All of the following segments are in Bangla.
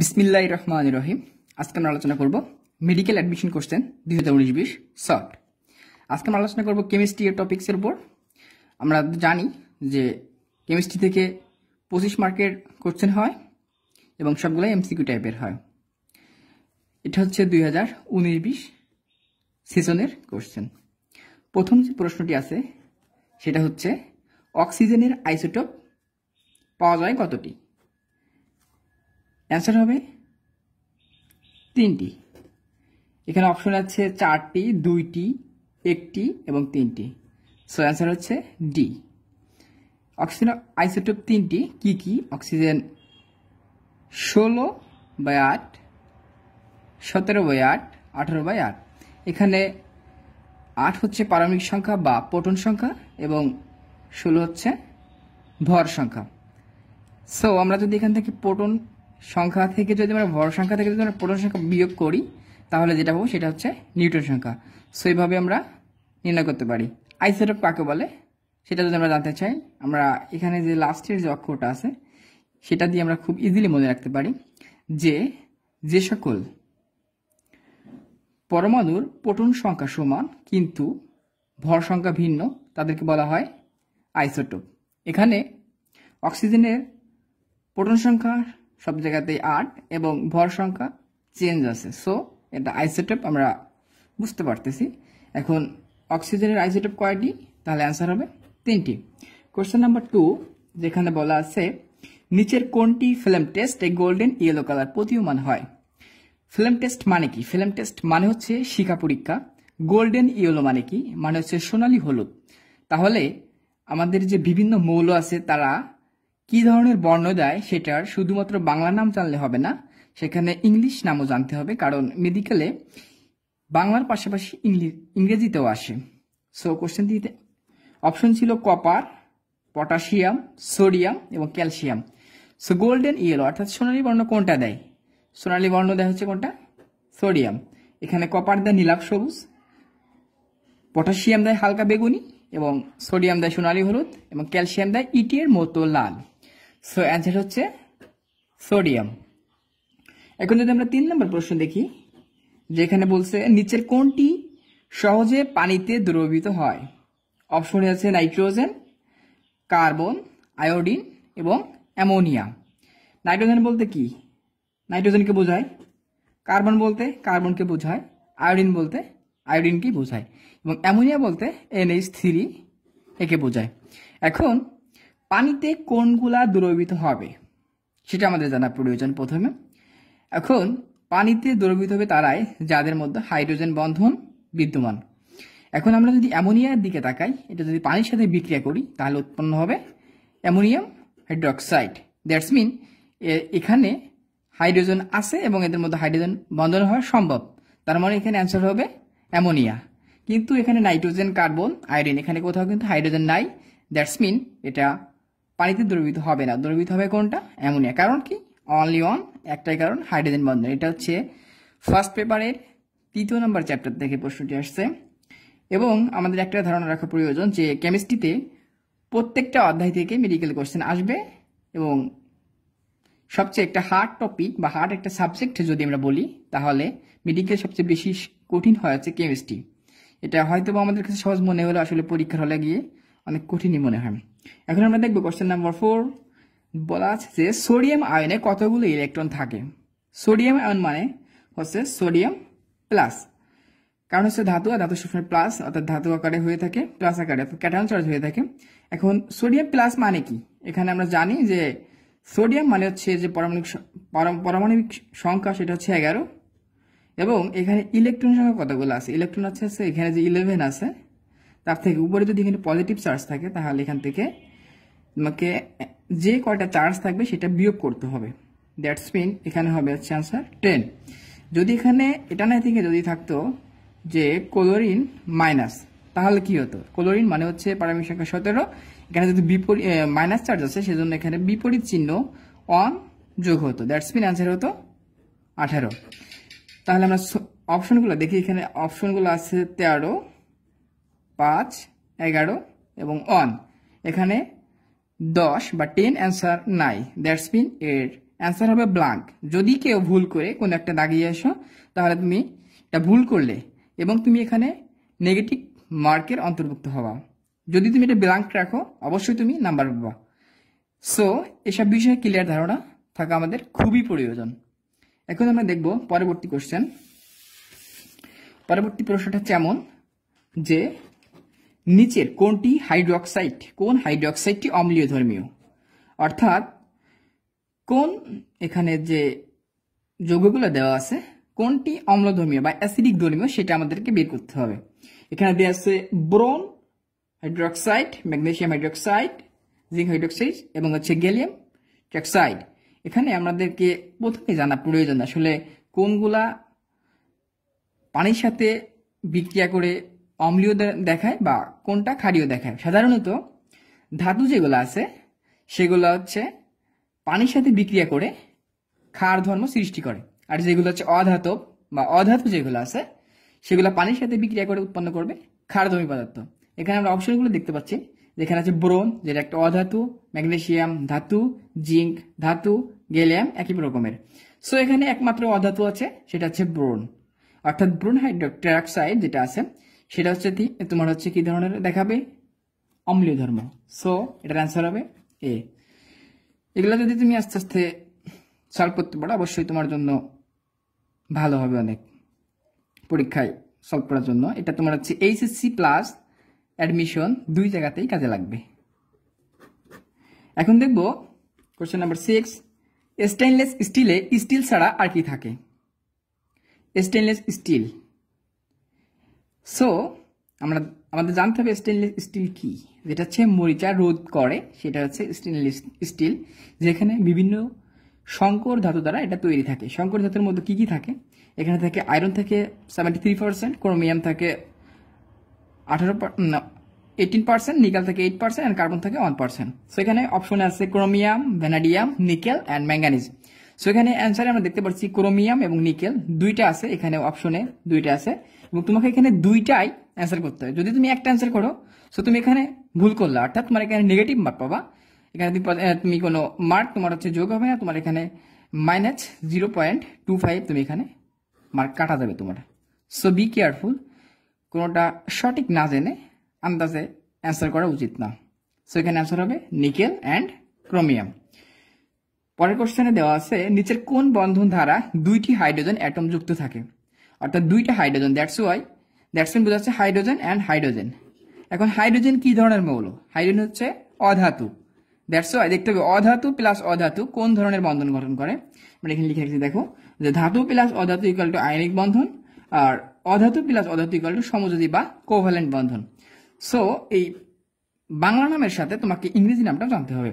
বিসমিল্লা রহমান রহিম আজকে আমরা আলোচনা করব মেডিকেল অ্যাডমিশন কোশ্চেন দুই হাজার উনিশ বিশ শর্ট আজকে আমরা আলোচনা করব কেমিস্ট্রি এর টপিক্সের উপর আমরা জানি যে কেমিস্ট্রি থেকে পঁচিশ মার্কের কোশ্চেন হয় এবং সবগুলোই এমসিকিউ টাইপের হয় এটা হচ্ছে দুই হাজার উনিশ বিশ সিজনের কোশ্চেন প্রথম যে প্রশ্নটি আছে সেটা হচ্ছে অক্সিজেনের আইসোটোপ পাওয়া যায় কতটি অ্যান্সার হবে তিনটি এখানে অপশন আছে চারটি দুইটি একটি এবং তিনটি সো অ্যান্সার হচ্ছে ডি অক্সিজেন আইসোটোপ তিনটি কি কি অক্সিজেন ষোলো বাই আট সতেরো বাই আট আঠেরো বাই আট এখানে আট হচ্ছে পারমাণবিক সংখ্যা বা পটন সংখ্যা এবং ষোলো হচ্ছে ভর সংখ্যা সো আমরা যদি এখান থেকে পটন সংখ্যা থেকে যদি আমরা বড় সংখ্যা থেকে যদি আমরা প্রোটন সংখ্যা বিয়োগ করি তাহলে যেটা পাবো সেটা হচ্ছে নিউটন সংখ্যা সো এইভাবে আমরা নির্ণয় করতে পারি আইসোটোপ কাকে বলে সেটা যদি আমরা জানতে চাই আমরা এখানে যে লাস্টের যে অক্ষরটা আছে সেটা দিয়ে আমরা খুব ইজিলি মনে রাখতে পারি যে যে সকল পরমাণুর পটন সংখ্যা সমান কিন্তু ভর সংখ্যা ভিন্ন তাদেরকে বলা হয় আইসোটোপ এখানে অক্সিজেনের পটন সংখ্যা সব জায়গাতেই আট এবং ভর সংখ্যা চেঞ্জ আছে সো এটা আইসেটপ আমরা বুঝতে পারতেছি এখন অক্সিজেনের আইসোটোপ কয়টি তাহলে অ্যান্সার হবে তিনটি কোশ্চেন নাম্বার টু যেখানে বলা আছে নিচের কোনটি ফিল্ম টেস্ট এ গোল্ডেন ইয়েলো কালার প্রতীয়মান হয় ফিল্ম টেস্ট মানে কি ফিল্ম টেস্ট মানে হচ্ছে শিখা পরীক্ষা গোল্ডেন ইয়েলো মানে কি মানে হচ্ছে সোনালি হলুদ তাহলে আমাদের যে বিভিন্ন মৌল আছে তারা কি ধরনের বর্ণ দেয় সেটার শুধুমাত্র বাংলা নাম জানলে হবে না সেখানে ইংলিশ নামও জানতে হবে কারণ মেডিকেলে বাংলার পাশাপাশি ইংরেজিতেও আসে সো দিতে অপশন ছিল কপার পটাশিয়াম সোডিয়াম এবং ক্যালসিয়াম সো গোল্ডেন ইয়েলো অর্থাৎ সোনালি বর্ণ কোনটা দেয় সোনালি বর্ণ দেয় হচ্ছে কোনটা সোডিয়াম এখানে কপার দেয় নীলাভ সবুজ পটাশিয়াম দেয় হালকা বেগুনি এবং সোডিয়াম দেয় সোনালি হলুদ এবং ক্যালসিয়াম দেয় ইটির মতো লাল সো অ্যান্সার হচ্ছে সোডিয়াম এখন যদি আমরা তিন নম্বর প্রশ্ন দেখি যেখানে বলছে নিচের কোনটি সহজে পানিতে দ্রবীভূত হয় অপশনে আছে নাইট্রোজেন কার্বন আয়োডিন এবং অ্যামোনিয়া নাইট্রোজেন বলতে কি নাইট্রোজেনকে বোঝায় কার্বন বলতে কার্বনকে বোঝায় আয়োডিন বলতে আয়োডিনকেই বোঝায় এবং অ্যামোনিয়া বলতে এনএইচ থ্রি একে বোঝায় এখন পানিতে কোনগুলা দ্রবিত হবে সেটা আমাদের জানা প্রয়োজন প্রথমে এখন পানিতে দ্রবিত হবে তারাই যাদের মধ্যে হাইড্রোজেন বন্ধন বিদ্যমান এখন আমরা যদি অ্যামোনিয়ার দিকে তাকাই এটা যদি পানির সাথে বিক্রিয়া করি তাহলে উৎপন্ন হবে অ্যামোনিয়াম হাইড্রোক্সাইড দ্যাটস মিন এখানে হাইড্রোজেন আছে এবং এদের মধ্যে হাইড্রোজেন বন্ধন হওয়া সম্ভব তার মানে এখানে অ্যান্সার হবে অ্যামোনিয়া কিন্তু এখানে নাইট্রোজেন কার্বন আয়রিন এখানে কোথাও কিন্তু হাইড্রোজেন নাই দ্যাটস মিন এটা পানিতে দ্রবীভূত হবে না দ্রবীভূত হবে কোনটা অ্যামোনিয়া কারণ কি অনলি ওয়ান একটাই কারণ হাইড্রোজেন বন্ধন এটা হচ্ছে ফার্স্ট পেপারের তৃতীয় নম্বর চ্যাপ্টার থেকে প্রশ্নটি আসছে এবং আমাদের একটা ধারণা রাখা প্রয়োজন যে কেমিস্ট্রিতে প্রত্যেকটা অধ্যায় থেকে মেডিকেল কোশ্চেন আসবে এবং সবচেয়ে একটা হার্ড টপিক বা হার্ড একটা সাবজেক্ট যদি আমরা বলি তাহলে মেডিকেল সবচেয়ে বেশি কঠিন হয় হচ্ছে কেমিস্ট্রি এটা হয়তো আমাদের কাছে সহজ মনে হলো আসলে পরীক্ষার হলে গিয়ে অনেক কঠিনই মনে হয় এখন আমরা দেখবো কোশ্চেন নাম্বার ফোর বলা আছে যে সোডিয়াম আয়নে কতগুলো ইলেকট্রন থাকে সোডিয়াম আয়ন মানে হচ্ছে সোডিয়াম প্লাস কারণ হচ্ছে ধাতু আর ধাতু সবসময় প্লাস অর্থাৎ ধাতু আকারে হয়ে থাকে প্লাস আকারে ক্যাটাল চার্জ হয়ে থাকে এখন সোডিয়াম প্লাস মানে কি এখানে আমরা জানি যে সোডিয়াম মানে হচ্ছে যে পারমাণবিক পারমাণবিক সংখ্যা সেটা হচ্ছে এগারো এবং এখানে ইলেকট্রন সংখ্যা কতগুলো আছে ইলেকট্রন হচ্ছে এখানে যে ইলেভেন আছে তার থেকে উপরে যদি এখানে পজিটিভ চার্জ থাকে তাহলে এখান থেকে তোমাকে যে কয়টা চার্জ থাকবে সেটা বিয়োগ করতে হবে দ্যাটস মিন এখানে হবে হচ্ছে আনসার টেন যদি এখানে এটা না থেকে যদি থাকতো যে কোলোরিন মাইনাস তাহলে কি হতো কোলোরিন মানে হচ্ছে পারমাণবিক সংখ্যা সতেরো এখানে যদি বিপরীত মাইনাস চার্জ আছে সেজন্য এখানে বিপরীত চিহ্ন অন যোগ হতো দ্যাটস মিন আনসার হতো আঠারো তাহলে আমরা অপশনগুলো দেখি এখানে অপশনগুলো আছে তেরো পাঁচ এগারো এবং ওয়ান এখানে দশ বা টেন অ্যান্সার নাই দ্যাটস মিন এর অ্যান্সার হবে ব্লাঙ্ক যদি কেউ ভুল করে কোনো একটা দাগিয়ে আসো তাহলে তুমি এটা ভুল করলে এবং তুমি এখানে নেগেটিভ মার্কের অন্তর্ভুক্ত হওয়া যদি তুমি এটা ব্লাঙ্ক রাখো অবশ্যই তুমি নাম্বার পাবা সো এসব বিষয়ে ক্লিয়ার ধারণা থাকা আমাদের খুবই প্রয়োজন এখন আমরা দেখব পরবর্তী কোশ্চেন পরবর্তী প্রশ্নটা যেমন যে নিচের কোনটি হাইড্রোক্সাইড কোন হাইড্রোক্সাইডটি অম্লীয় ধর্মীয় অর্থাৎ কোন এখানে যে যৌগগুলো দেওয়া আছে কোনটি অম্লধর্মীয় বা অ্যাসিডিক ধর্মীয় সেটা আমাদেরকে বের করতে হবে এখানে দেওয়া আছে boron hydroxide magnesium hydroxide zinc hydroxide এবং হচ্ছে গ্যালিয়াম ট্যাক্সাইড এখানে আমাদেরকে প্রথমে জানা প্রয়োজন আসলে কোনগুলা পানির সাথে বিক্রিয়া করে অম্লীয় দেখায় বা কোনটা ক্ষারীয় দেখায় সাধারণত ধাতু যেগুলো আছে সেগুলো হচ্ছে পানির সাথে বিক্রিয়া করে ক্ষার ধর্ম সৃষ্টি করে আর যেগুলো হচ্ছে অধাতব বা অধাতু যেগুলো আছে সেগুলো পানির সাথে বিক্রিয়া করে উৎপন্ন করবে ক্ষারধর্মী পদার্থ এখানে আমরা অপশনগুলো দেখতে পাচ্ছি যেখানে আছে ব্রোন যেটা একটা অধাতু ম্যাগনেশিয়াম ধাতু জিঙ্ক ধাতু গেলিয়াম একই রকমের সো এখানে একমাত্র অধাতু আছে সেটা হচ্ছে ব্রোন অর্থাৎ ব্রোন হাইড্রোক্টেরাক্সাইড যেটা আছে সেটা হচ্ছে দি তোমার হচ্ছে কি ধরনের দেখাবে অম্লীয় ধর্ম সো এটার অ্যান্সার হবে এ এগুলো যদি তুমি আস্তে আস্তে সলভ করতে পারো অবশ্যই তোমার জন্য ভালো হবে অনেক পরীক্ষায় সলভ করার জন্য এটা তোমার হচ্ছে এইচএসসি প্লাস অ্যাডমিশন দুই জায়গাতেই কাজে লাগবে এখন দেখব কোশ্চেন নাম্বার সিক্স স্টেনলেস স্টিলে স্টিল ছাড়া আর কি থাকে স্টেনলেস স্টিল সো আমরা আমাদের জানতে হবে স্টেনলেস স্টিল কি যেটা হচ্ছে মরিচা রোধ করে সেটা হচ্ছে স্টেনলেস স্টিল যেখানে বিভিন্ন শঙ্কর ধাতু দ্বারা এটা তৈরি থাকে শঙ্কর ধাতুর মধ্যে কী কী থাকে এখানে থাকে আয়রন থাকে সেভেন্টি থ্রি পার্সেন্ট ক্রোমিয়াম থাকে আঠারো এইটিন পার্সেন্ট নিকেল থাকে এইট পার্সেন্ট অ্যান্ড কার্বন থাকে ওয়ান পার্সেন্ট সো এখানে অপশনে আছে chromium vanadium nickel and manganese so এখানে অ্যান্সারে আমরা দেখতে পাচ্ছি ক্রোমিয়াম এবং নিকেল দুইটা আছে এখানে অপশনে দুইটা আছে এবং তোমাকে এখানে দুইটাই অ্যান্সার করতে হবে যদি তুমি একটা অ্যান্সার করো সো তুমি এখানে ভুল করলে অর্থাৎ তোমার এখানে নেগেটিভ মার্ক পাবা এখানে তুমি কোনো মার্ক তোমার হচ্ছে যোগ হবে না তোমার এখানে minus zero point two five তুমি এখানে মার্ক কাটা যাবে তোমার সো বি কেয়ারফুল কোনোটা সঠিক না জেনে আন্দাজে অ্যান্সার করা উচিত না সো এখানে অ্যান্সার হবে নিকেল অ্যান্ড ক্রোমিয়াম পরের কোশ্চেনে দেওয়া আছে নিচের কোন বন্ধন ধারা দুইটি হাইড্রোজেন অ্যাটম যুক্ত থাকে অর্থাৎ দুইটা hydrogen that's why that's mean বোঝাচ্ছে হাইড্রোজেন অ্যান্ড হাইড্রোজেন এখন হাইড্রোজেন কি ধরনের মৌল হাইড্রোজেন হচ্ছে অধাতু দ্যাটস ওয়াই দেখতে হবে অধাতু প্লাস অধাতু কোন ধরনের বন্ধন গঠন করে আমরা এখানে লিখে রাখছি দেখো যে ধাতু প্লাস অধাতু ইকাল টু আয়নিক বন্ধন আর অধাতু প্লাস অধাতু ইকাল টু সমযোজী বা কোভ্যালেন্ট বন্ধন সো এই বাংলা নামের সাথে তোমাকে ইংরেজি নামটা জানতে হবে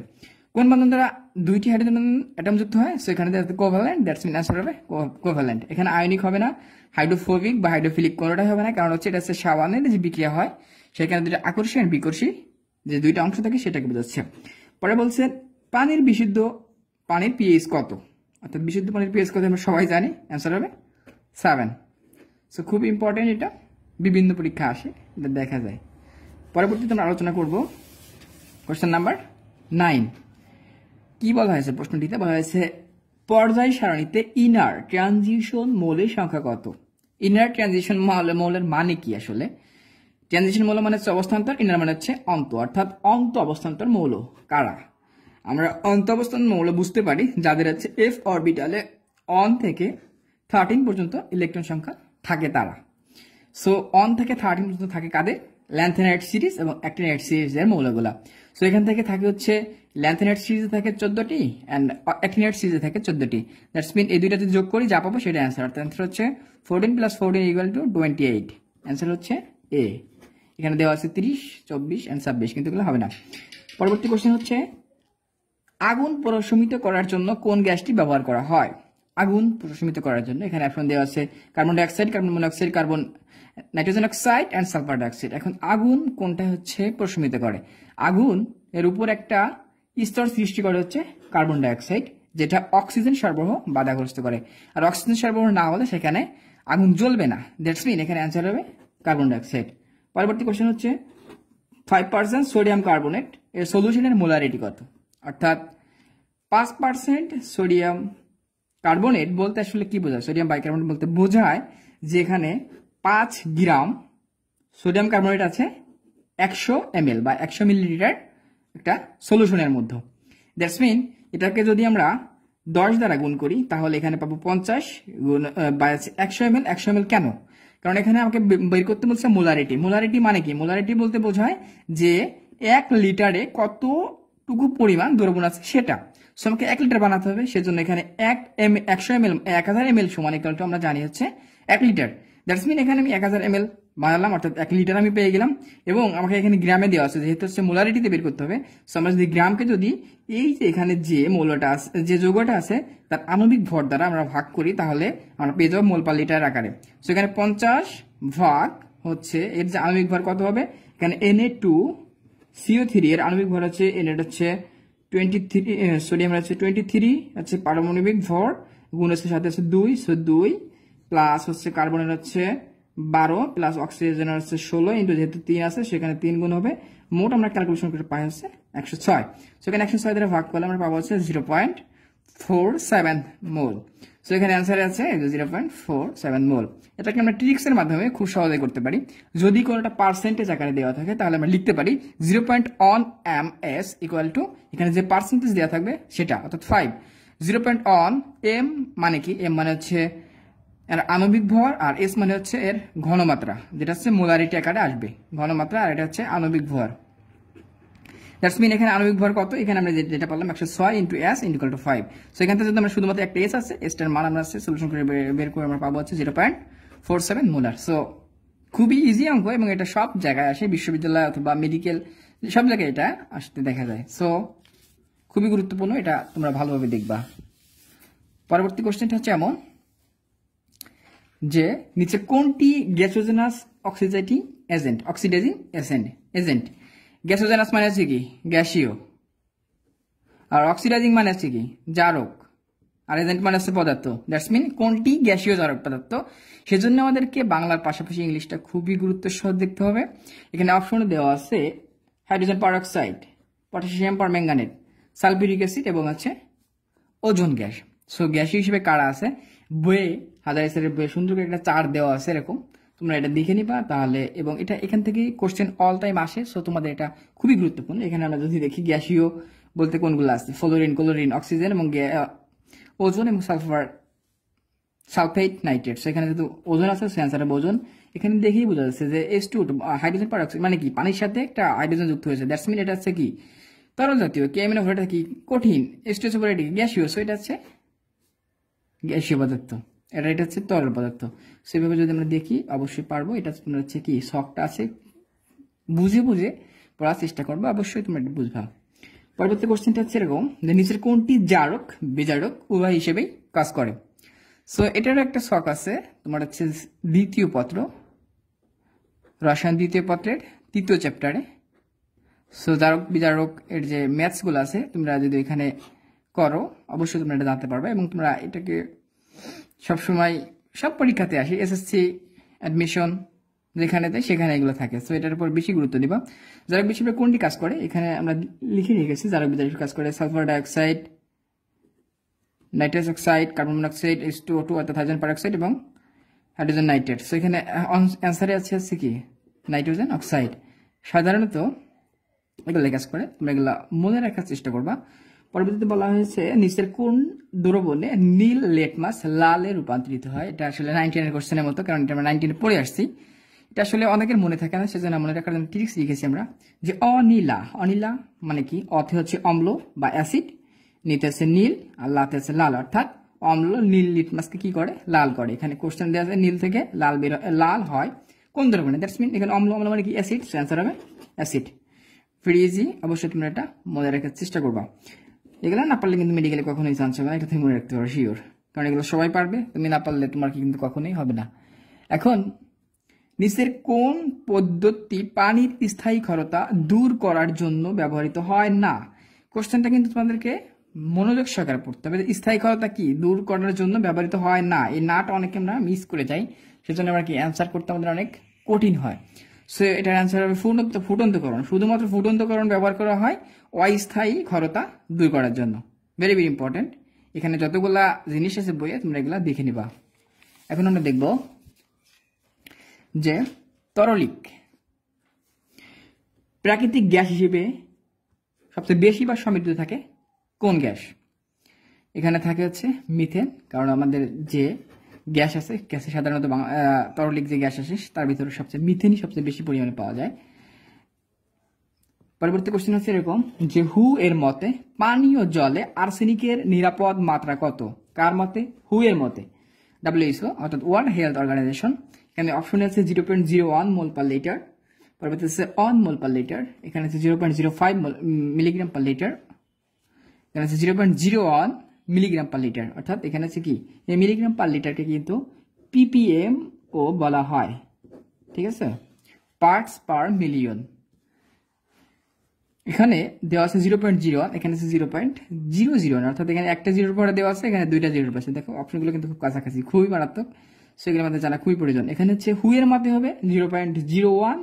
কোন বন্ধন দ্বারা দুইটি হাইড্রোজেন অ্যাটম যুক্ত হয় সো এখানে কোভ্যালেন্ট দ্যাটস মিন আনসার হবে কোভ্যালেন্ট এখানে আয়নিক হবে না হাইড্রোফোবিক বা হাইড্রোফিলিক কোনোটাই হবে না কারণ হচ্ছে এটা হচ্ছে সাবানের যে বিক্রিয়া হয় সেখানে দুটো আকর্ষী আর বিকর্ষী যে দুইটা অংশ থাকে সেটাকে বোঝাচ্ছে পরে বলছেন পানির বিশুদ্ধ পানির পিএইচ কত অর্থাৎ বিশুদ্ধ পানির পিএইচ কত আমরা সবাই জানি অ্যান্সার হবে সেভেন সো খুব ইম্পর্টেন্ট এটা বিভিন্ন পরীক্ষা আসে এটা দেখা যায় পরবর্তীতে আমরা আলোচনা করব কোয়েশ্চেন নাম্বার নাইন কি বলা হয়েছে প্রশ্নটিতে বলা হয়েছে পর্যায় সারণীতে ইনার ট্রানজিশন মৌলের সংখ্যা কত ইনার ট্রানজিশন মৌলের মানে কি আসলে ট্রানজিশন মৌল মানে হচ্ছে অবস্থান্তর ইনার মানে হচ্ছে অন্ত অর্থাৎ অন্ত অবস্থান্তর মৌল কারা আমরা অন্ত অবস্থান মৌল বুঝতে পারি যাদের হচ্ছে এফ অরবিটালে অন থেকে থার্টিন পর্যন্ত ইলেকট্রন সংখ্যা থাকে তারা সো অন থেকে থার্টিন পর্যন্ত থাকে কাদের ল্যান্থেনাইট সিরিজ এবং অ্যাক্টিনাইট সিরিজের মৌলগুলা সো এখান থেকে থাকে হচ্ছে ল্যান্থেনেট সিরিজে থাকে চোদ্দটি অ্যান্ড অ্যাক্টিনেট সিরিজে থাকে চোদ্দটি দ্যাটস মিন এই দুইটাতে যোগ করি যা পাবো সেটা অ্যান্সার অর্থাৎ অ্যান্সার হচ্ছে fourteen plus fourteen equal to twenty eight answer হচ্ছে এ এখানে দেওয়া আছে তিরিশ চব্বিশ অ্যান্ড ছাব্বিশ কিন্তু এগুলো হবে না পরবর্তী কোশ্চেন হচ্ছে আগুন প্রশমিত করার জন্য কোন গ্যাসটি ব্যবহার করা হয় আগুন প্রশমিত করার জন্য এখানে এখন দেওয়া আছে carbon dioxide carbon monoxide carbon nitrogen oxide and sulphur dioxide এখন আগুন কোনটা হচ্ছে প্রশমিত করে আগুন এর উপর একটা স্তর সৃষ্টি করে হচ্ছে কার্বন ডাইঅক্সাইড যেটা অক্সিজেন সরবরাহ বাধাগ্রস্ত করে আর অক্সিজেন সরবরাহ না হলে সেখানে আগুন জ্বলবে না দ্যাটস মিন এখানে অ্যান্সার হবে কার্বন ডাইঅক্সাইড পরবর্তী কোশ্চেন হচ্ছে ফাইভ পার্সেন্ট সোডিয়াম কার্বনেট এর সলিউশনের মোলারিটি কত অর্থাৎ পাঁচ পার্সেন্ট সোডিয়াম কার্বনেট বলতে আসলে কি বোঝায় সোডিয়াম বাইকার্বনেট বলতে বোঝায় যে এখানে পাঁচ গ্রাম সোডিয়াম কার্বনেট আছে একশো এম বা একশো মিলিলিটার একটা সলিউশনের মধ্যে দ্যাটস মিন এটাকে যদি আমরা দশ দ্বারা গুণ করি তাহলে এখানে পাবো পঞ্চাশ গুণ একশো এম এল একশো এম এল কেন কারণ এখানে আমাকে বের করতে বলছে মোলারিটি মোলারিটি মানে কি মোলারিটি বলতে বোঝায় যে এক লিটারে কতটুকু পরিমাণ দ্রবণ আছে সেটা সো আমাকে এক লিটার বানাতে হবে সেজন্য এখানে এক এম একশো এম এল এক হাজার এম এল সমান আমরা জানি হচ্ছে এক লিটার দ্যাটস মিন এখানে আমি এক হাজার এম এল বানালাম অর্থাৎ এক লিটার আমি পেয়ে গেলাম এবং আমাকে এখানে গ্রামে দেওয়া আছে যেহেতু হচ্ছে মোলারিটিতে বের করতে হবে সো আমরা যদি গ্রামকে যদি এই যে এখানে যে মৌলটা আছে যে যৌগটা আছে তার আণবিক ভর দ্বারা আমরা ভাগ করি তাহলে আমরা পেয়ে যাবো মোল পার লিটার আকারে সো এখানে পঞ্চাশ ভাগ হচ্ছে এর যে আণবিক ভর কত হবে এখানে N A two C O three এর আণবিক ভর হচ্ছে এন এর হচ্ছে টোয়েন্টি থ্রি আমরা হচ্ছে টোয়েন্টি থ্রি হচ্ছে পারমাণবিক ভর গুণ হচ্ছে সাথে হচ্ছে দুই সো দুই প্লাস হচ্ছে কার্বনের হচ্ছে বারো প্লাস অক্সিজেন হচ্ছে ষোলো ইন্টু যেহেতু তিন আছে সেখানে তিন গুণ হবে মোট আমরা ক্যালকুলেশন করে পাই হচ্ছে একশো ছয় সো এখানে একশো ছয় দ্বারা ভাগ করলে আমরা পাবো হচ্ছে zero point four seven mole so এখানে অ্যান্সার আছে zero point four seven mole এটাকে আমরা ট্রিক্সের মাধ্যমে খুব সহজে করতে পারি যদি কোনোটা পার্সেন্টেজ আকারে দেওয়া থাকে তাহলে আমরা লিখতে পারি zero point one M S equal to এখানে যে পার্সেন্টেজ দেওয়া থাকবে সেটা অর্থাৎ five zero point one M মানে কি এম মানে হচ্ছে এর আণবিক ভর আর এস মানে হচ্ছে এর ঘনমাত্রা যেটা হচ্ছে মোলারিটি আকারে আসবে ঘনমাত্রা আর এটা হচ্ছে আণবিক ভর দ্যাটসমিন এখানে আণবিক ভর কত এখানে আমরা যেটা পারলাম একশো ছয় ইন্টু এস ইন্টুকাল টু ফাইভ সো এখান থেকে যদি আমরা শুধুমাত্র একটা এস আছে এসটার মান আমরা আছে সলিউশন করে বের করে আমরা পাবো হচ্ছে zero point four seven molar so খুবই ইজি অঙ্ক এবং এটা সব জায়গায় আসে বিশ্ববিদ্যালয় অথবা মেডিকেল সব জায়গায় এটা আসতে দেখা যায় সো খুবই গুরুত্বপূর্ণ এটা তোমরা ভালোভাবে দেখবা পরবর্তী কোশ্চেনটা হচ্ছে এমন যে নিচে কোনটি gasogenous oxidising agent oxidising agent agent gasogenous মানে আছে কি গ্যাসীয় আর অক্সিডাইজিং মানে আছে কি জারক আর এজেন্ট মানে হচ্ছে পদার্থ দ্যাটস মিন কোনটি গ্যাসীয় জারক পদার্থ সেজন্য আমাদেরকে বাংলার পাশাপাশি ইংলিশটা খুবই গুরুত্ব সহ দেখতে হবে এখানে অপশনে দেওয়া আছে hydrogen peroxide potassium permanganate sulphuric acid এবং আছে ওজন গ্যাস সো গ্যাসীয় হিসেবে কারা আছে বয়ে হাজার এসারের বইয়ের সুন্দর একটা চার দেওয়া আছে এরকম তোমরা এটা দেখে নিবা তাহলে এবং এটা এখান থেকে কোশ্চেন অল টাইম আসে সো তোমাদের এটা খুবই গুরুত্বপূর্ণ এখানে আমরা যদি দেখি গ্যাসীয় বলতে কোনগুলো আছে ফ্লোরিন ক্লোরিন অক্সিজেন এবং ওজন এবং সালফার সালফেট নাইট্রেট সো এখানে যেহেতু ওজন আছে সে অ্যান্সার ওজন এখানে দেখেই বোঝা যাচ্ছে যে এস টু হাইড্রোজেন পারঅক্সাইড মানে কি পানির সাথে একটা হাইড্রোজেন যুক্ত হয়েছে দ্যাটস মিন এটা হচ্ছে কি তরল জাতীয় কেমিন এটা কি কঠিন এস টু গ্যাসীয় সো এটা হচ্ছে গ্যাসীয় পদার্থ এটা এটা হচ্ছে তরল পদার্থ সেভাবে যদি আমরা দেখি অবশ্যই পারবো এটা তোমার হচ্ছে কি শখটা আছে বুঝে বুঝে পড়ার চেষ্টা করবো অবশ্যই তোমরা এটা বুঝবা পরবর্তী কোশ্চেনটা হচ্ছে এরকম যে নিচের কোনটি জারক বেজারক উভয় হিসেবেই কাজ করে সো এটারও একটা শখ আছে তোমার হচ্ছে দ্বিতীয় পত্র রসায়ন দ্বিতীয় পত্রের তৃতীয় চ্যাপ্টারে সো জারক বিজারক এর যে ম্যাথসগুলো আছে তোমরা যদি এখানে করো অবশ্যই তোমরা এটা জানতে পারবে এবং তোমরা এটাকে সবসময় সব পরীক্ষাতে আসে এসএসসি অ্যাডমিশন যেখানে দেয় সেখানে এগুলো থাকে সো এটার উপর বেশি গুরুত্ব দিবা যারা বেশি কোনটি কাজ করে এখানে আমরা লিখে রেখেছি যারা বিদ্যালয় কাজ করে sulphur dioxide nitrous oxide carbon monoxide S two O two অর্থাৎ হাইড্রোজেন পারঅক্সাইড এবং হাইড্রোজেন নাইট্রেট সো এখানে অ্যান্সারে আছে হচ্ছে কি নাইট্রোজেন অক্সাইড সাধারণত এগুলো কাজ করে তোমরা এগুলো মনে রাখার চেষ্টা করবা পরবর্তীতে বলা হয়েছে নিচের কোন দ্রবণে নীল লেট লালে রূপান্তরিত হয় এটা আসলে নাইনটিনের কোশ্চেনের মতো কারণ এটা আমরা নাইনটিনে পড়ে আসছি এটা আসলে অনেকের মনে থাকে না সেজন্য মনে রাখার জন্য ট্রিক্স লিখেছি আমরা যে অনীলা অনীলা মানে কি অথে হচ্ছে অম্ল বা অ্যাসিড নিতে আছে নীল আর লাতে আছে লাল অর্থাৎ অম্ল নীল লিটমাসকে কি করে লাল করে এখানে কোশ্চেন দেওয়া আছে নীল থেকে লাল বেরো লাল হয় কোন দ্রবণে দ্যাটস মিন এখানে অম্ল অম্ল মানে কি অ্যাসিড অ্যান্সার হবে অ্যাসিড ফ্রিজি অবশ্যই তোমরা এটা মনে রাখার চেষ্টা করবা এগুলো না পারলে কিন্তু মেডিকেলে কখনোই চান্স হবে না এটা তুমি মনে রাখতে পারো শিওর কারণ এগুলো সবাই পারবে তুমি না পারলে তোমার কিন্তু কখনোই হবে না এখন নিচের কোন পদ্ধতি পানির স্থায়ী ক্ষরতা দূর করার জন্য ব্যবহৃত হয় না কোশ্চেনটা কিন্তু তোমাদেরকে মনোযোগ সহকারে পড়তে হবে স্থায়ী ক্ষরতা কি দূর করার জন্য ব্যবহৃত হয় না এই নাটা অনেকে আমরা মিস করে যাই সেজন্য আমরা কি অ্যান্সার করতে আমাদের অনেক কঠিন হয় সো এটার অ্যান্সার হবে ফুটন্ত ফুটন্তকরণ শুধুমাত্র ফুটন্তকরণ ব্যবহার করা হয় অস্থায়ী খরতা দূর করার জন্য ভেরি ভেরি ইম্পর্টেন্ট এখানে যতগুলা জিনিস আছে বইয়ে তোমরা এগুলা দেখে নিবা এখন আমরা দেখব যে তরলিক প্রাকৃতিক গ্যাস হিসেবে সবচেয়ে বেশি বা সমৃদ্ধ থাকে কোন গ্যাস এখানে থাকে হচ্ছে মিথেন কারণ আমাদের যে গ্যাস আছে গ্যাসে সাধারণত তরলিক যে গ্যাস আছে তার ভিতরে সবচেয়ে মিথেনই সবচেয়ে বেশি পরিমাণে পাওয়া যায় পরবর্তী কোশ্চেন হচ্ছে এরকম যে হু এর মতে পানীয় জলে আর্সেনিকের নিরাপদ মাত্রা কত কার মতে হু এর মতে ডাব্লিউএসও অর্থাৎ ওয়ার্ল্ড হেলথ অর্গানাইজেশন এখানে অপশন আছে zero point zero one mole per litre পরবর্তী আছে অন মোল পার লিটার এখানে আছে zero point zero five milligram per litre এখানে আছে zero point zero one milligram per litre অর্থাৎ এখানে আছে কি এই মিলিগ্রাম পার লিটারকে কিন্তু পিপিএম ও বলা হয় ঠিক আছে পার্টস পার মিলিয়ন এখানে দেওয়া আছে জিরো পয়েন্ট জিরো এখানে আছে জিরো পয়েন্ট জিরো জিরো অর্থাৎ এখানে একটা জিরোর পরে দেওয়া আছে এখানে দুইটা জিরোর পাশে দেখো অপশনগুলো কিন্তু খুব কাছাকাছি খুবই মারাত্মক সেগুলো আমাদের জানা খুবই প্রয়োজন এখানে হচ্ছে হুয়ের মাপে হবে zero point zero one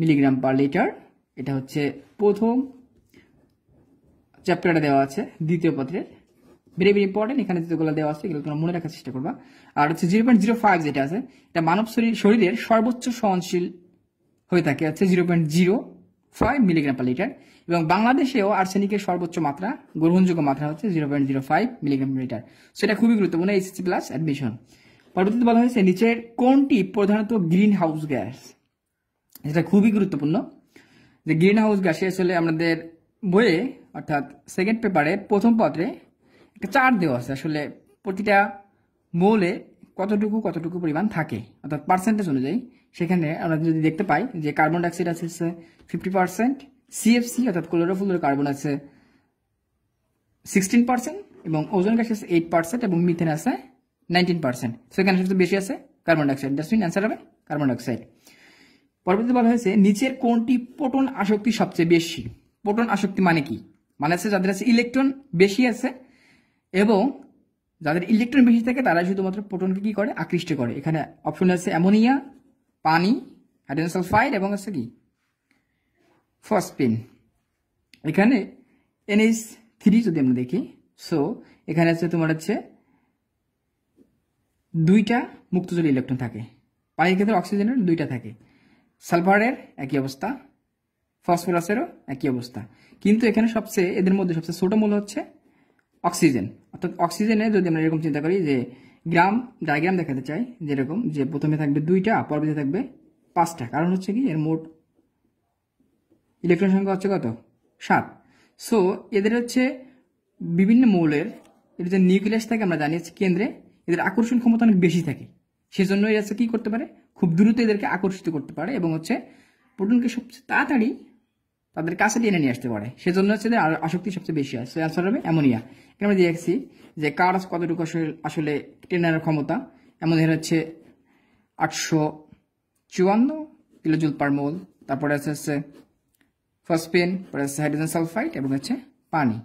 milligram per litre এটা হচ্ছে প্রথম চ্যাপ্টারটা দেওয়া আছে দ্বিতীয় পত্রের ভেরি ভেরি ইম্পর্টেন্ট এখানে যেগুলো দেওয়া আছে এগুলো মনে রাখার চেষ্টা করবা আর হচ্ছে জিরো পয়েন্ট জিরো ফাইভ যেটা আছে এটা মানব শরীর শরীরের সর্বোচ্চ সহনশীল হয়ে থাকে হচ্ছে zero point zero five milligram per litre এবং বাংলাদেশেও আর্সেনিকের সর্বোচ্চ মাত্রা গ্রহণযোগ্য মাত্রা হচ্ছে zero point zero five milligram litre সেটা খুবই গুরুত্বপূর্ণ এইচএসসি প্লাস অ্যাডমিশন পরবর্তীতে বলা হয়েছে নিচের কোনটি প্রধানত গ্রিন হাউস গ্যাস এটা খুবই গুরুত্বপূর্ণ যে গ্রিন হাউস গ্যাসে আসলে আমাদের বইয়ে অর্থাৎ সেকেন্ড পেপারে প্রথম পত্রে একটা চার্ট দেওয়া আছে আসলে প্রতিটা মৌলে কতটুকু কতটুকু পরিমাণ থাকে অর্থাৎ পার্সেন্টেজ অনুযায়ী সেখানে আমরা যদি দেখতে পাই যে কার্বন ডাইঅক্সাইড আছে ফিফটি পার্সেন্ট সিএফসি অর্থাৎ ক্লোরোফ্লোর কার্বন আছে সিক্সটিন পার্সেন্ট এবং ওজন গ্যাস আছে এইট পার্সেন্ট এবং মিথেন আছে নাইনটিন পার্সেন্ট সো এখানে সবচেয়ে বেশি আছে কার্বন ডাইঅক্সাইড দ্যাটস অ্যান্সার হবে কার্বন ডাইঅক্সাইড পরবর্তীতে বলা হয়েছে নিচের কোনটি পোটন আসক্তি সবচেয়ে বেশি পোটন আসক্তি মানে কি মানে আছে যাদের আছে ইলেকট্রন বেশি আছে এবং যাদের ইলেকট্রন বেশি থাকে তারা শুধুমাত্র প্রোটনকে কি করে আকৃষ্ট করে এখানে অপশন আছে অ্যামোনিয়া পানি হাইড্রোজেন সালফাইড এবং আছে কি ফসপিন এখানে এনএস থ্রি যদি আমরা দেখি সো এখানে আছে তোমার হচ্ছে দুইটা মুক্তজল ইলেকট্রন থাকে পানির ক্ষেত্রে অক্সিজেনের দুইটা থাকে সালফারের একই অবস্থা ফসফরাসেরও একই অবস্থা কিন্তু এখানে সবচেয়ে এদের মধ্যে সবচেয়ে ছোট মূল হচ্ছে অক্সিজেন অর্থাৎ অক্সিজেনে যদি আমরা এরকম চিন্তা করি যে গ্রাম ডায়াগ্রাম দেখাতে চাই যেরকম যে প্রথমে থাকবে দুইটা পরবর্তী থাকবে পাঁচটা কারণ হচ্ছে কি এর মোট ইলেকট্রন সংখ্যা হচ্ছে কত সাত সো এদের হচ্ছে বিভিন্ন মৌলের এদের যে নিউক্লিয়াস থাকে আমরা জানিয়েছি কেন্দ্রে এদের আকর্ষণ ক্ষমতা অনেক বেশি থাকে সেজন্য এরা কি করতে পারে খুব দ্রুত এদেরকে আকর্ষিত করতে পারে এবং হচ্ছে প্রোটনকে সবচেয়ে তাড়াতাড়ি তাদের কাছে টেনে নিয়ে আসতে পারে সেজন্য হচ্ছে আসক্তি সবচেয়ে বেশি হয় সো অ্যান্সার হবে অ্যামোনিয়া এখানে আমরা দেখছি যে কার্স কতটুকু আসলে টেনে ক্ষমতা অ্যামোনিয়ার হচ্ছে আটশো চুয়ান্ন কিলোজুল পার মোল তারপরে আছে হচ্ছে ফসপেন পরে আছে হাইড্রোজেন সালফাইড এবং হচ্ছে পানি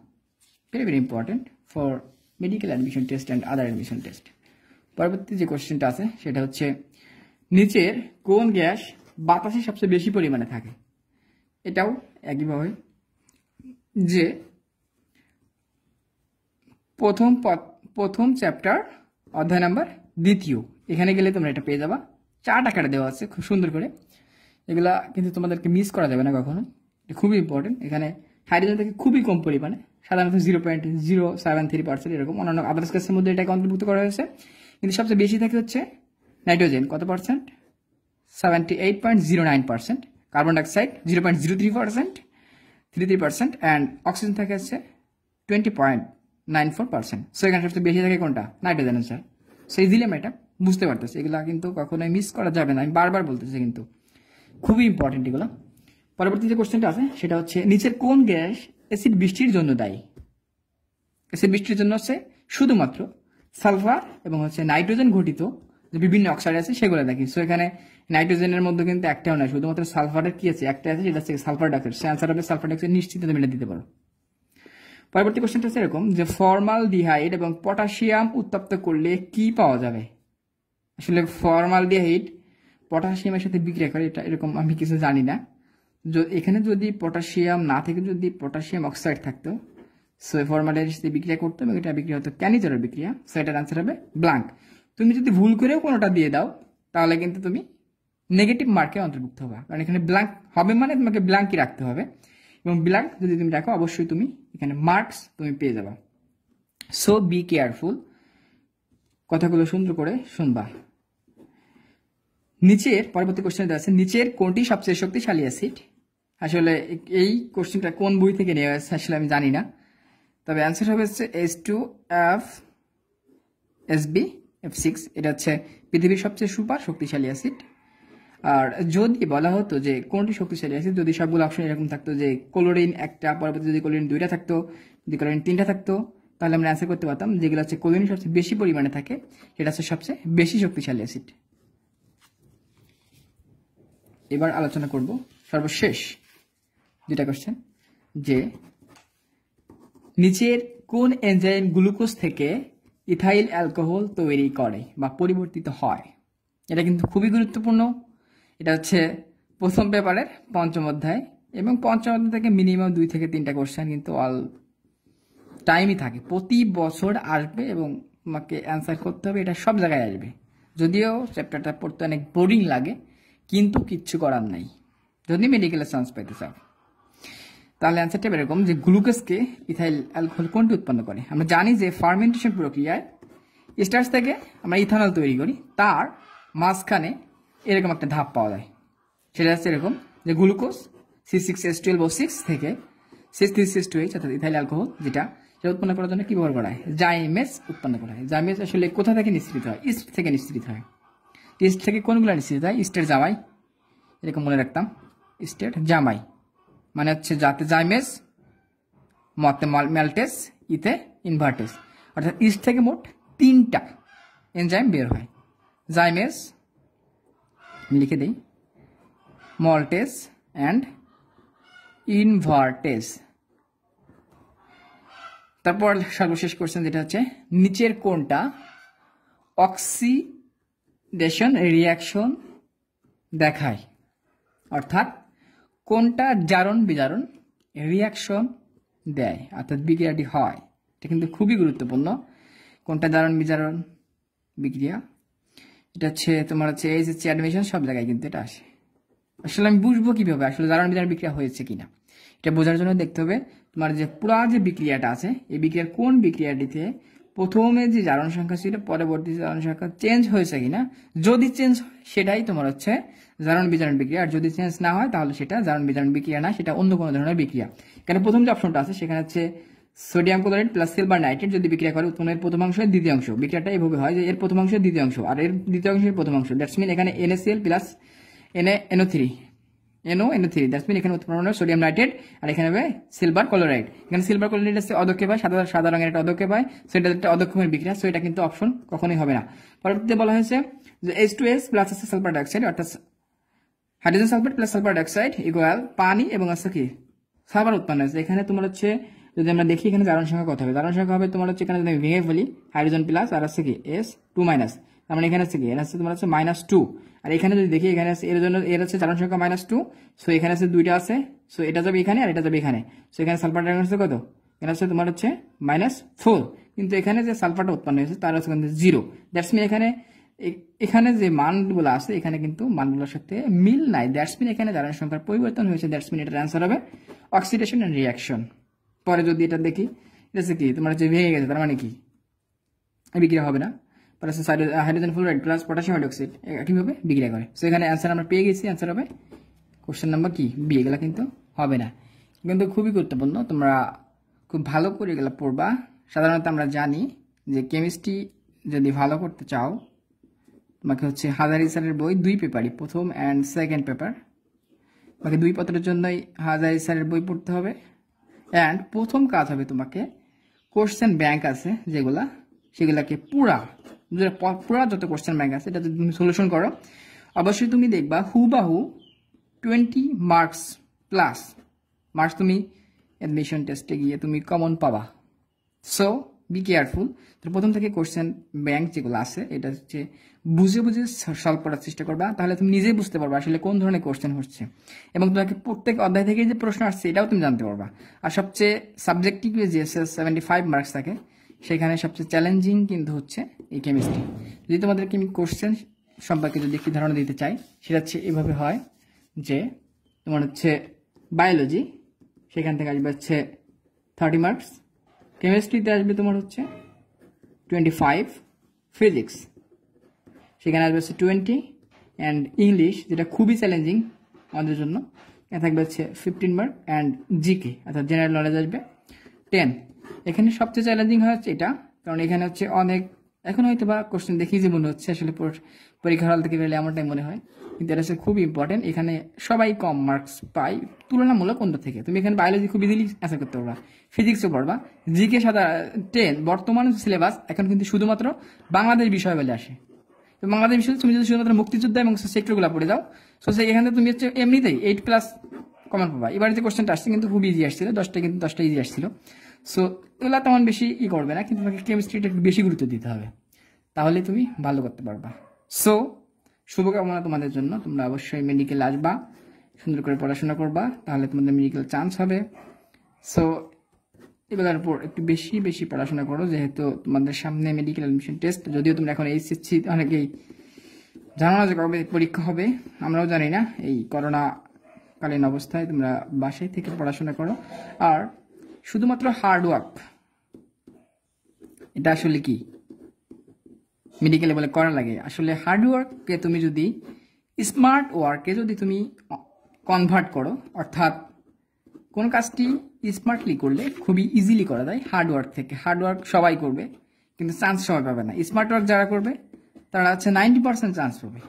very very important for medical admission test and other admission test পরবর্তী যে কোশ্চেনটা আছে সেটা হচ্ছে নিচের কোন গ্যাস বাতাসে সবচেয়ে বেশি পরিমাণে থাকে এটাও একইভাবে যে প্রথম প্রথম চ্যাপ্টার অধ্যায় নাম্বার দ্বিতীয় এখানে গেলে তোমরা এটা পেয়ে যাবা চার কেটে দেওয়া আছে খুব সুন্দর করে এগুলা কিন্তু তোমাদেরকে মিস করা যাবে না কখনো এটা খুবই ইম্পর্টেন্ট এখানে হাইড্রোজেন থেকে খুবই কম পরিমাণে সাধারণত zero point zero seven three percent এরকম অন্যান্য আদার্স গ্যাসের মধ্যে এটাকে অন্তর্ভুক্ত করা হয়েছে কিন্তু সবচেয়ে বেশি থাকে হচ্ছে নাইট্রোজেন কত percent seventy eight point zero nine percent carbon dioxide zero point zero three percent three three percent and oxygen থাকে হচ্ছে twenty point nine four percent so এখানে সবচেয়ে বেশি থাকে কোনটা নাইট্রোজেন স্যার সো ইজিলি আমি এটা বুঝতে পারতেছি এগুলো কিন্তু কখনোই মিস করা যাবে না আমি বারবার বলতেছি কিন্তু খুবই ইম্পর্টেন্ট এগুলো পরবর্তী যে কোশ্চেনটা আছে সেটা হচ্ছে নিচের কোন গ্যাস অ্যাসিড বৃষ্টির জন্য দায়ী অ্যাসিড বৃষ্টির জন্য হচ্ছে শুধুমাত্র সালফার এবং হচ্ছে নাইট্রোজেন ঘটিত যে বিভিন্ন অক্সাইড আছে সেগুলো দেখি সো এখানে নাইট্রোজেনের মধ্যে কিন্তু একটাও নাই শুধুমাত্র সালফারের কি আছে একটা আছে সেটা হচ্ছে সালফার ডাইঅক্সাইড সে আনসার হবে সালফার ডাইঅক্সাইড নিশ্চিত তুমি এটা দিতে পারো পরবর্তী কোশ্চেনটা হচ্ছে এরকম যে ফর্মাল ডিহাইড এবং পটাশিয়াম উত্তপ্ত করলে কি পাওয়া যাবে আসলে ফর্মাল ডিহাইড পটাশিয়ামের সাথে বিক্রিয়া করে এটা এরকম আমি কিছু জানি না এখানে যদি পটাশিয়াম না থেকে যদি পটাশিয়াম অক্সাইড থাকতো সো ফর্মালের সাথে বিক্রিয়া করতো এবং এটা বিক্রিয়া হতো ক্যানিজারের বিক্রিয়া সো এটার আনসার হবে ব্লাঙ্ক তুমি যদি ভুল করেও কোনোটা দিয়ে দাও তাহলে কিন্তু তুমি নেগেটিভ মার্কে অন্তর্ভুক্ত হবে কারণ এখানে ব্ল্যাঙ্ক হবে মানে তোমাকে ব্ল্যাঙ্কই রাখতে হবে এবং ব্ল্যাঙ্ক যদি তুমি রাখো অবশ্যই তুমি এখানে মার্কস তুমি পেয়ে যাবা সো বি কেয়ারফুল কথাগুলো সুন্দর করে শুনবা নিচের পরবর্তী কোশ্চেন আছে নিচের কোনটি সবচেয়ে শক্তিশালী অ্যাসিড আসলে এই কোশ্চেনটা কোন বই থেকে নেওয়া হয়েছে আসলে আমি জানি না তবে অ্যান্সার হবে হচ্ছে S two F S B F six এটা হচ্ছে পৃথিবীর সবচেয়ে সুপার শক্তিশালী অ্যাসিড আর যদি বলা হতো যে কোনটি শক্তিশালী অ্যাসিড যদি সবগুলো অপশন এরকম থাকতো যে ক্লোরিন একটা পরবর্তী যদি ক্লোরিন দুইটা থাকতো যদি ক্লোরিন তিনটা থাকতো তাহলে আমরা অ্যান্সার করতে পারতাম যেগুলো হচ্ছে ক্লোরিন সবচেয়ে বেশি পরিমাণে থাকে এটা হচ্ছে সবচেয়ে বেশি শক্তিশালী অ্যাসিড এবার আলোচনা করব সর্বশেষ যেটা কোশ্চেন যে নিচের কোন এনজাইম গ্লুকোজ থেকে ইথাইল অ্যালকোহল তৈরি করে বা পরিবর্তিত হয় এটা কিন্তু খুবই গুরুত্বপূর্ণ এটা হচ্ছে প্রথম পেপারের পঞ্চম অধ্যায় এবং পঞ্চম অধ্যায় থেকে মিনিমাম দুই থেকে তিনটা কোশ্চেন কিন্তু অল টাইমই থাকে প্রতি বছর আসবে এবং তোমাকে অ্যান্সার করতে হবে এটা সব জায়গায় আসবে যদিও চ্যাপ্টারটা পড়তে অনেক বোরিং লাগে কিন্তু কিচ্ছু করার নাই যদি মেডিকেলের চান্স পেতে চাও তাহলে অ্যান্সারটা এরকম যে গ্লুকোজকে ইথাইল অ্যালকোহল কোনটি উৎপন্ন করে আমরা জানি যে ফার্মেন্টেশন প্রক্রিয়ায় স্টার্স থেকে আমরা ইথানল তৈরি করি তার মাঝখানে এরকম একটা ধাপ পাওয়া যায় সেটা হচ্ছে এরকম যে glucose C six S twelve O six থেকে six three six two H অর্থাৎ ইথাইল অ্যালকোহল যেটা সেটা উৎপন্ন করার জন্য কী ব্যবহার করা হয় জাইমেস উৎপন্ন করা হয় জাইমেস আসলে কোথা থেকে নিঃসৃত হয় ইস্ট থেকে নিঃসৃত হয় ইস্ট থেকে কোনগুলো নিঃসৃত হয় ইস্টের জামাই এরকম মনে রাখতাম স্টেট জামাই মানে হচ্ছে যাতে জাইমেজ মতে ম্যালটেস ইতে ইনভার্টেস অর্থাৎ ইস্ট থেকে মোট তিনটা এনজাইম বের হয় জাইমেজ লিখে দিই মলটেস অ্যান্ড ইনভার্টেস তারপর সর্বশেষ করছেন যেটা হচ্ছে নিচের কোনটা অক্সিডেশন রিয়াকশন দেখায় অর্থাৎ কোনটা জারণ বিজারণ রিয়াকশন দেয় অর্থাৎ বিক্রিয়াটি হয় এটা কিন্তু খুবই গুরুত্বপূর্ণ কোনটা জারণ বিজারণ বিক্রিয়া এটা হচ্ছে তোমার হচ্ছে এইচএসসি অ্যাডমিশন সব জায়গায় কিন্তু এটা আসে আসলে আমি বুঝবো কীভাবে আসলে জারণ বিজারণ বিক্রিয়া হয়েছে কিনা এটা বোঝার জন্য দেখতে হবে তোমার যে পুরা যে বিক্রিয়াটা আছে এই বিক্রিয়ার কোন বিক্রিয়াটিতে প্রথমে যে জারণ সংখ্যা ছিল পরবর্তী জারণ সংখ্যা চেঞ্জ হয়েছে কিনা যদি চেঞ্জ সেটাই তোমার হচ্ছে জারণ বিজারণ বিক্রিয়া আর যদি চেঞ্জ না হয় তাহলে সেটা জারণ বিজারণ বিক্রিয়া না সেটা অন্য কোনো ধরনের বিক্রিয়া কেন প্রথম যে অপশনটা আছে সেখানে হচ্ছে sodium chloride plus silver nitrate যদি বিক্রিয়া করে উৎপন্নের প্রথম অংশের দ্বিতীয় অংশ বিক্রিয়াটা এভাবে হয় যে এর প্রথম অংশ দ্বিতীয় অংশ আর এর দ্বিতীয় অংশের প্রথম অংশ দ্যাটস মিন এখানে NSL plus NA NO three NO NO three that's mean এখানে উৎপন্ন সোডিয়াম নাইট্রেট আর এখানে হবে সিলভার ক্লোরাইড এখানে সিলভার ক্লোরাইড আছে অদক্ষেপ পায় সাদা সাদা রঙের একটা অধ্যক্ষে পায় সো এটা একটা অদক্ষেপের বিক্রিয়া সো এটা কিন্তু অপশন কখনোই হবে না পরবর্তীতে বলা হয়েছে যে এইচ টু এস প্লাস আছে সালফার ডাইঅক্সাইড অর্থাৎ hydrogen sulphate plus sulphur dioxide equal পানি এবং আছে কি সালফার উৎপন্ন হয়েছে এখানে তোমার হচ্ছে যদি আমরা দেখি এখানে জারণ সংখ্যা কত হবে জারণ সংখ্যা হবে তোমার হচ্ছে এখানে যদি ভেঙে ফেলি হাইড্রোজেন প্লাস আর আছে কি এস টু মাইনাস তার মানে এখানে আছে কি এর আছে তোমার হচ্ছে মাইনাস টু আর এখানে যদি দেখি এখানে আছে এর জন্য এর হচ্ছে জারণ সংখ্যা মাইনাস টু সো এখানে আছে দুইটা আছে সো এটা যাবে এখানে আর এটা যাবে এখানে সো এখানে সালফার ডাইঅক্সাইড কত এখানে হচ্ছে তোমার হচ্ছে মাইনাস ফোর কিন্তু এখানে যে সালফারটা উৎপন্ন হয়েছে তার হচ্ছে জিরো দ্যাটস মিন এখানে এখানে যে মানগুলো আছে এখানে কিন্তু মানগুলোর সাথে মিল নাই দ্যাটসমিন এখানে দাঁড়ানোর সংখ্যার পরিবর্তন হয়েছে দ্যাটসমিন এটার অ্যান্সার হবে অক্সিডেশন অ্যান্ড রিয়াকশন পরে যদি এটা দেখি এটা হচ্ছে কি তোমার হচ্ছে ভেঙে গেছে তার মানে কি বিক্রিয়া হবে না পরে হচ্ছে hydrogen fluoride plus potassium hydroxide কীভাবে বিক্রিয়া করে সো এখানে অ্যান্সার আমরা পেয়ে গেছি অ্যান্সার হবে কোশ্চেন নাম্বার কি বি এগুলো কিন্তু হবে না কিন্তু খুবই গুরুত্বপূর্ণ তোমরা খুব ভালো করে এগুলো পড়বা সাধারণত আমরা জানি যে কেমিস্ট্রি যদি ভালো করতে চাও তোমাকে হচ্ছে হাজারি স্যারের বই দুই পেপারই প্রথম অ্যান্ড সেকেন্ড পেপার তোমাকে দুই পত্রের জন্যই হাজারি স্যারের বই পড়তে হবে অ্যান্ড প্রথম কাজ হবে তোমাকে কোশ্চেন ব্যাংক আছে যেগুলা সেগুলাকে পুরা পুরা যত কোশ্চেন ব্যাংক আছে এটা তুমি সলিউশন করো অবশ্যই তুমি দেখবা হু বা হু টোয়েন্টি মার্কস প্লাস মার্কস তুমি অ্যাডমিশন টেস্টে গিয়ে তুমি কমন পাবা সো বি কেয়ারফুল তো প্রথম থেকে কোশ্চেন ব্যাংক যেগুলো আছে এটা হচ্ছে বুঝে বুঝে সলভ করার চেষ্টা করবা তাহলে তুমি নিজেই বুঝতে পারবা আসলে কোন ধরনের কোশ্চেন হচ্ছে এবং তোমাকে প্রত্যেক অধ্যায় থেকে যে প্রশ্ন আসছে এটাও তুমি জানতে পারবা আর সবচেয়ে সাবজেক্টিভে যে সেভেন্টি ফাইভ মার্কস থাকে সেখানে সবচেয়ে চ্যালেঞ্জিং কিন্তু হচ্ছে এই কেমিস্ট্রি যদি তোমাদেরকে আমি কোশ্চেন সম্পর্কে যদি একটি ধারণা দিতে চাই সেটা হচ্ছে এভাবে হয় যে তোমার হচ্ছে বায়োলজি সেখান থেকে আসবে হচ্ছে থার্টি মার্কস কেমিস্ট্রিতে আসবে তোমার হচ্ছে টোয়েন্টি ফাইভ ফিজিক্স সেখানে আসবে হচ্ছে টোয়েন্টি অ্যান্ড ইংলিশ যেটা খুবই চ্যালেঞ্জিং আমাদের জন্য এখানে থাকবে হচ্ছে ফিফটিন মার্ক অ্যান্ড জিকে অর্থাৎ জেনারেল নলেজ আসবে টেন এখানে সবচেয়ে চ্যালেঞ্জিং হচ্ছে এটা কারণ এখানে হচ্ছে অনেক এখন হয়তো বা কোশ্চেন দেখি যে মনে হচ্ছে আসলে পরীক্ষার হল থেকে বেরোলে এমনটাই মনে হয় কিন্তু এটা হচ্ছে খুব ইম্পর্টেন্ট এখানে সবাই কম মার্কস পাই তুলনামূলক অন্য থেকে তুমি এখানে বায়োলজি খুব ইজিলি আশা করতে পারবা ফিজিক্সও পড়বা জিকে সাদা টেন বর্তমান সিলেবাস এখন কিন্তু শুধুমাত্র বাংলাদেশ বিষয় বলে আসে তো বাংলাদেশ মিশন তুমি যদি শুধুমাত্র মুক্তিযোদ্ধা এবং সেক্টরগুলো পড়ে যাও সো সেই এখানে তুমি হচ্ছে এমনিতেই এইট প্লাস কমন পাবা এবার যে কোশ্চেনটা আসছে কিন্তু খুব ইজি আসছিল দশটা কিন্তু দশটা ইজি আসছিল সো এগুলো তেমন বেশি ই করবে না কিন্তু তোমাকে কেমিস্ট্রিটা একটু বেশি গুরুত্ব দিতে হবে তাহলে তুমি ভালো করতে পারবা সো শুভকামনা তোমাদের জন্য তোমরা অবশ্যই মেডিকেল আসবা সুন্দর করে পড়াশোনা করবা তাহলে তোমাদের মেডিকেল চান্স হবে সো এবার তারপর একটু বেশি বেশি পড়াশোনা করো যেহেতু তোমাদের সামনে মেডিকেল অ্যাডমিশন টেস্ট যদিও তোমরা এখন এইচএসসি অনেকেই জানো না যে কবে পরীক্ষা হবে আমরাও জানি না এই করোনা কালীন অবস্থায় তোমরা বাসায় থেকে পড়াশোনা করো আর শুধুমাত্র হার্ডওয়ার্ক এটা আসলে কি মেডিকেলে বলে করা লাগে আসলে হার্ড ওয়ার্ককে তুমি যদি স্মার্ট ওয়ার্কে যদি তুমি কনভার্ট করো অর্থাৎ কোন কাজটি স্মার্টলি করলে খুবই ইজিলি করা যায় হার্ডওয়ার্ক থেকে হার্ডওয়ার্ক সবাই করবে কিন্তু চান্স সবাই পাবে না স্মার্ট ওয়ার্ক যারা করবে তারা হচ্ছে নাইনটি পার্সেন্ট চান্স পাবে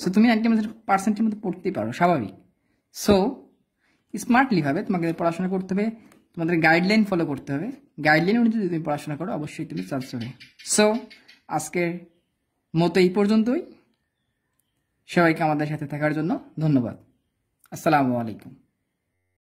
সো তুমি নাইনটি পার্সেন্টের মধ্যে পড়তেই পারো স্বাভাবিক সো স্মার্টলিভাবে তোমাকে পড়াশোনা করতে হবে তোমাদের গাইডলাইন ফলো করতে হবে গাইডলাইন অনুযায়ী যদি তুমি পড়াশোনা করো অবশ্যই তুমি চান্স পাবে সো আজকের মতো এই পর্যন্তই সবাইকে আমাদের সাথে থাকার জন্য ধন্যবাদ আসসালামু আলাইকুম